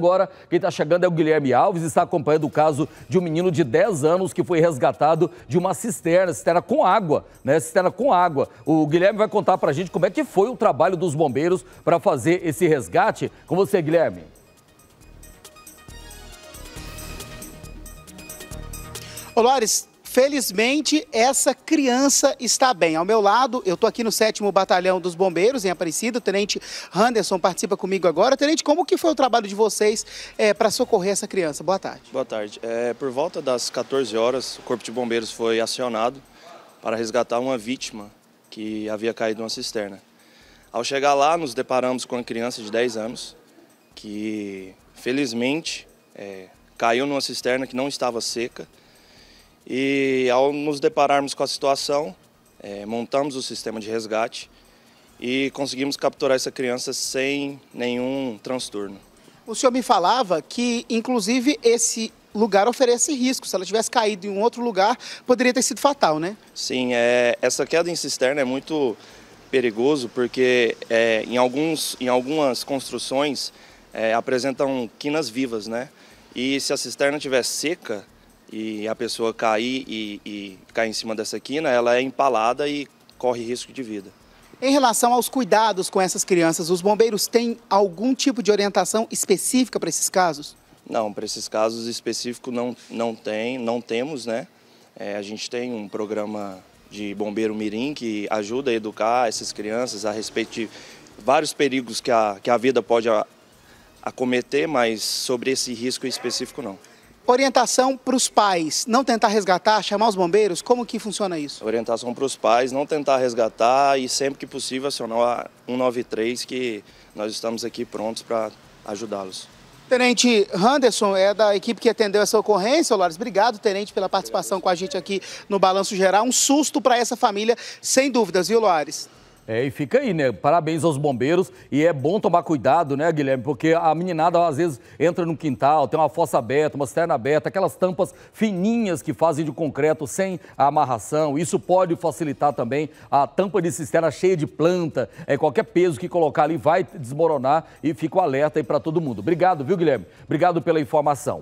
Agora, quem está chegando é o Guilherme Alves, está acompanhando o caso de um menino de 10 anos que foi resgatado de uma cisterna, cisterna com água, né? Cisterna com água. O Guilherme vai contar para a gente como é que foi o trabalho dos bombeiros para fazer esse resgate. Com você, Guilherme. Olá, Felizmente, essa criança está bem. Ao meu lado, eu estou aqui no 7 Batalhão dos Bombeiros, em Aparecida. O Tenente Anderson participa comigo agora. Tenente, como que foi o trabalho de vocês é, para socorrer essa criança? Boa tarde. Boa tarde. É, por volta das 14 horas, o Corpo de Bombeiros foi acionado para resgatar uma vítima que havia caído numa cisterna. Ao chegar lá, nos deparamos com uma criança de 10 anos que, felizmente, é, caiu numa cisterna que não estava seca e ao nos depararmos com a situação, é, montamos o sistema de resgate e conseguimos capturar essa criança sem nenhum transtorno. O senhor me falava que, inclusive, esse lugar oferece risco. Se ela tivesse caído em um outro lugar, poderia ter sido fatal, né? Sim, é, essa queda em cisterna é muito perigoso porque é, em, alguns, em algumas construções é, apresentam quinas vivas, né? E se a cisterna estiver seca, e a pessoa cair e, e cair em cima dessa quina, ela é empalada e corre risco de vida. Em relação aos cuidados com essas crianças, os bombeiros têm algum tipo de orientação específica para esses casos? Não, para esses casos específicos não, não tem, não temos, né? É, a gente tem um programa de bombeiro mirim que ajuda a educar essas crianças a respeito de vários perigos que a, que a vida pode acometer, mas sobre esse risco específico não. Orientação para os pais, não tentar resgatar, chamar os bombeiros, como que funciona isso? Orientação para os pais, não tentar resgatar e sempre que possível acionar a 193 que nós estamos aqui prontos para ajudá-los. Tenente Henderson é da equipe que atendeu essa ocorrência, Lores. Obrigado, Tenente, pela participação com a gente aqui no Balanço Geral. Um susto para essa família, sem dúvidas, viu, Lores? É, e fica aí, né? Parabéns aos bombeiros. E é bom tomar cuidado, né, Guilherme? Porque a meninada às vezes entra no quintal, tem uma fossa aberta, uma cisterna aberta, aquelas tampas fininhas que fazem de concreto sem amarração. Isso pode facilitar também a tampa de cisterna cheia de planta. É, qualquer peso que colocar ali vai desmoronar e fica o alerta aí para todo mundo. Obrigado, viu, Guilherme? Obrigado pela informação.